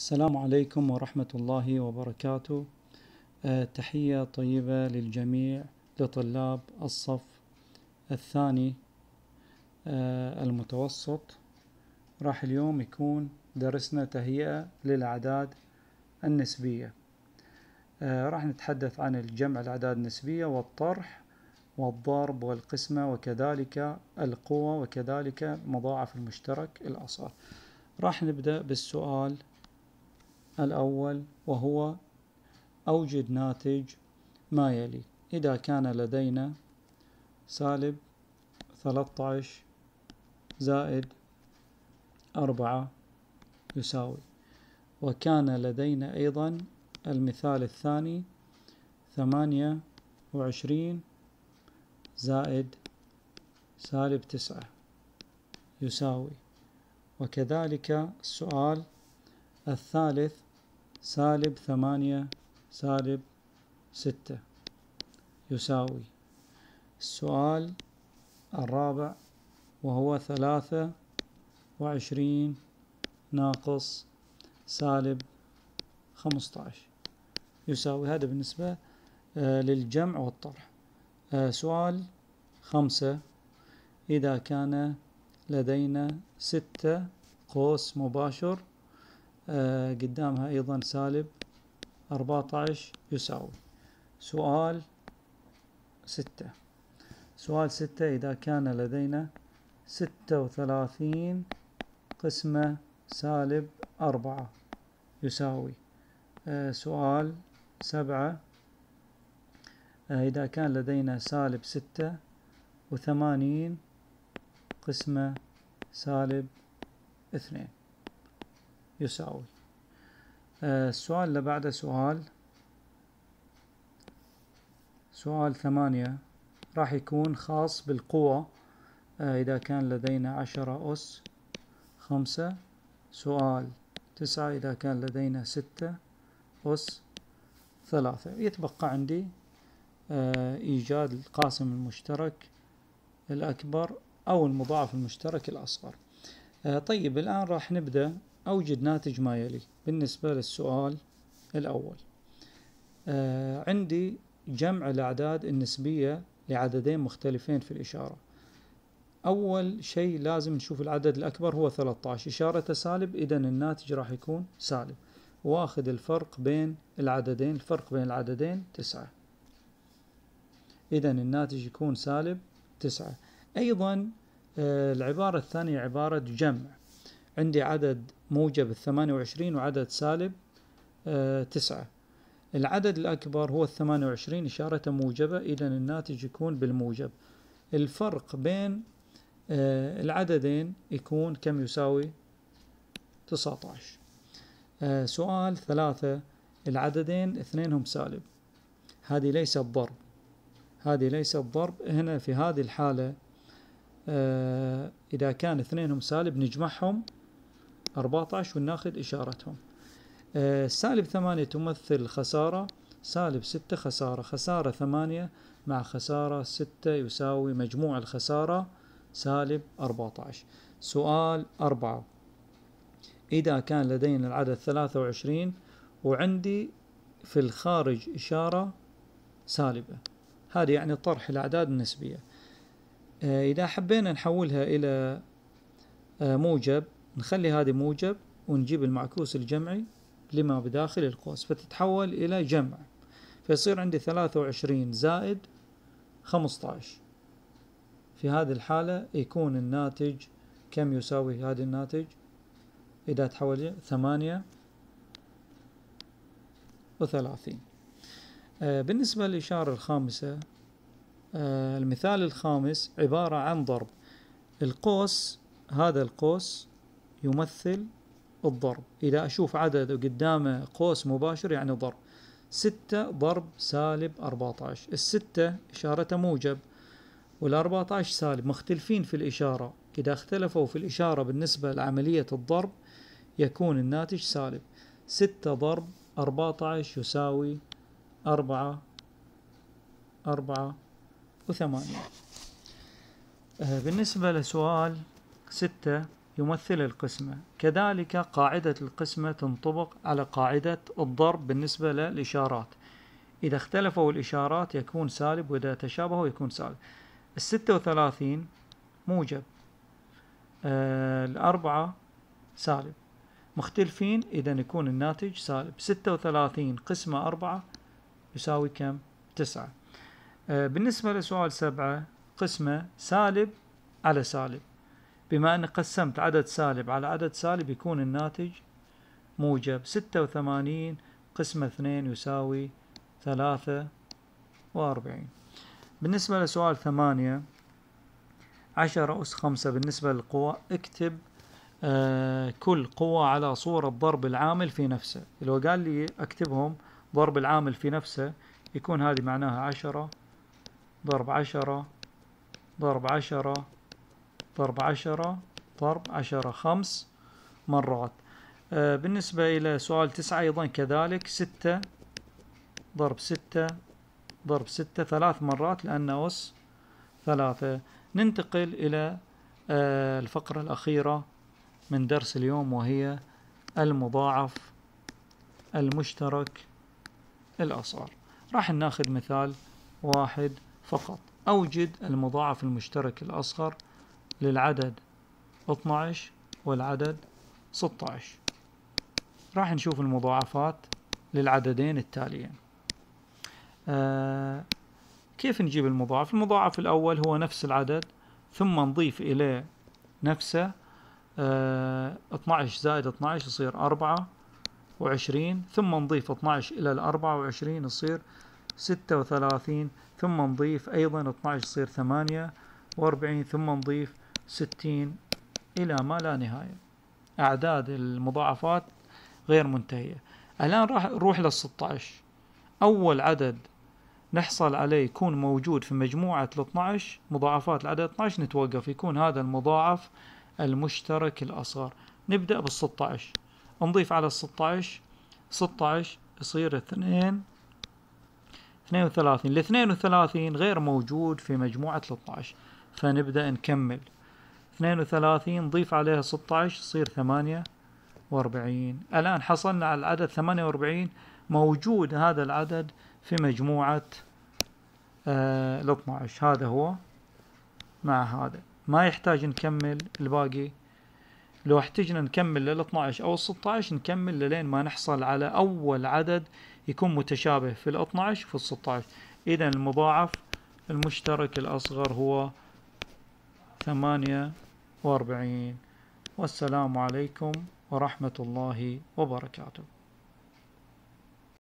السلام عليكم ورحمة الله وبركاته آه، تحية طيبة للجميع لطلاب الصف الثاني آه، المتوسط راح اليوم يكون درسنا تهيئة للأعداد النسبية آه، راح نتحدث عن الجمع الأعداد النسبية والطرح والضرب والقسمة وكذلك القوة وكذلك مضاعف المشترك الأصغر راح نبدأ بالسؤال الأول وهو أوجد ناتج ما يلي إذا كان لدينا سالب 13 زائد 4 يساوي وكان لدينا أيضا المثال الثاني 28 زائد سالب 9 يساوي وكذلك السؤال الثالث سالب ثمانية سالب ستة يساوي السؤال الرابع وهو ثلاثة وعشرين ناقص سالب خمسة عشر يساوي هذا بالنسبة آه، للجمع والطرح آه، سؤال خمسة إذا كان لدينا ستة قوس مباشر آه، قدامها أيضا سالب أربعتعش يساوي سؤال ستة سؤال ستة إذا كان لدينا ستة وثلاثين قسمة سالب أربعة يساوي آه سؤال سبعة آه، إذا كان لدينا سالب ستة وثمانين قسمة سالب اثنين يساوي آه، السؤال اللي بعده سؤال سؤال ثمانية راح يكون خاص بالقوة آه، إذا كان لدينا عشرة أس خمسة سؤال تسعة إذا كان لدينا ستة أس ثلاثة يتبقى عندي آه، إيجاد القاسم المشترك الأكبر أو المضاعف المشترك الأصغر طيب الآن راح نبدأ أوجد ناتج ما يلي بالنسبة للسؤال الأول آه عندي جمع الأعداد النسبية لعددين مختلفين في الإشارة أول شيء لازم نشوف العدد الأكبر هو 13 إشارته سالب إذا الناتج راح يكون سالب واخذ الفرق بين العددين الفرق بين العددين تسعة إذا الناتج يكون سالب تسعة أيضا آه العبارة الثانية عبارة جمع عندي عدد موجب الثمانية وعشرين وعدد سالب آه، تسعة العدد الأكبر هو الثمانية وعشرين إشارة موجبة إذا الناتج يكون بالموجب الفرق بين آه، العددين يكون كم يساوي تسعة عشر آه، سؤال ثلاثة العددين اثنينهم سالب هذه ليس بضرب هذه ليس بضرب هنا في هذه الحالة إذا كان اثنينهم سالب نجمعهم 14 وناخذ إشارتهم آه سالب 8 تمثل خسارة سالب 6 خسارة خسارة 8 مع خسارة 6 يساوي مجموع الخسارة سالب 14 سؤال 4 إذا كان لدينا العدد 23 وعندي في الخارج إشارة سالبة هذا يعني طرح الأعداد النسبية آه، إذا حبينا نحولها إلى آه، موجب نخلي هذه موجب ونجيب المعكوس الجمعي لما بداخل القوس فتتحول إلى جمع فيصير عندي ثلاثة وعشرين زائد خمسة في هذه الحالة يكون الناتج كم يساوي هذا الناتج إذا تحول ثمانية وثلاثين آه، بالنسبة للإشارة الخامسة آه، المثال الخامس عبارة عن ضرب القوس هذا القوس يمثل الضرب إذا أشوف عدد قدامه قوس مباشر يعني ضرب ستة ضرب سالب أربعة عشر الستة إشارته موجب والأربعة عشر سالب مختلفين في الإشارة إذا اختلفوا في الإشارة بالنسبة لعملية الضرب يكون الناتج سالب ستة ضرب أربعة عشر يساوي أربعة أربعة وثمانية آه، بالنسبة لسؤال ستة يمثل القسمة كذلك قاعدة القسمة تنطبق على قاعدة الضرب بالنسبة للإشارات إذا اختلفوا الإشارات يكون سالب وإذا تشابهوا يكون سالب الستة وثلاثين موجب آه الأربعة سالب مختلفين إذا يكون الناتج سالب ستة وثلاثين قسمة أربعة يساوي كم تسعة آه بالنسبة لسؤال سبعة قسمة سالب على سالب بما أن قسمت عدد سالب على عدد سالب يكون الناتج موجب ستة وثمانين قسمة اثنين يساوي ثلاثة وأربعين بالنسبة لسؤال ثمانية عشرة أس خمسة بالنسبة للقوى اكتب آه كل قوة على صورة ضرب العامل في نفسه لو قال لي اكتبهم ضرب العامل في نفسه يكون هذه معناها عشرة ضرب عشرة ضرب عشرة ضرب عشرة ضرب عشرة خمس مرات آه، بالنسبة إلى سؤال تسعة أيضا كذلك ستة ضرب ستة ضرب ستة ثلاث مرات لأن أس ثلاثة ننتقل إلى آه، الفقرة الأخيرة من درس اليوم وهي المضاعف المشترك الأصغر راح ناخذ مثال واحد فقط أوجد المضاعف المشترك الأصغر للعدد 12 والعدد 16 راح نشوف المضاعفات للعددين التاليين آه كيف نجيب المضاعف المضاعف الأول هو نفس العدد ثم نضيف إليه نفسه آه 12 زائد 12 يصير 4 وعشرين ثم نضيف 12 إلى الأربعة وعشرين يصير 36 ثم نضيف أيضا 12 يصير ثمانية وأربعين ثم نضيف 60 إلى ما لا نهاية أعداد المضاعفات غير منتهية الآن راح نروح لل 16 أول عدد نحصل عليه يكون موجود في مجموعة ال 12 مضاعفات العدد 12 نتوقف يكون هذا المضاعف المشترك الأصغر نبدأ بال 16 نضيف على ال 16 16 يصير 2 32 ال 32 غير موجود في مجموعة ال12 فنبدأ نكمل 32 ضيف عليها 16 يصير 48 الآن حصلنا على العدد 48 موجود هذا العدد في مجموعة آه ال 12 هذا هو مع هذا ما يحتاج نكمل الباقي لو احتجنا نكمل لل 12 او ال 16 نكمل لين ما نحصل على اول عدد يكون متشابه في ال 12 وفي ال 16 اذا المضاعف المشترك الاصغر هو 8 وأربعين والسلام عليكم ورحمة الله وبركاته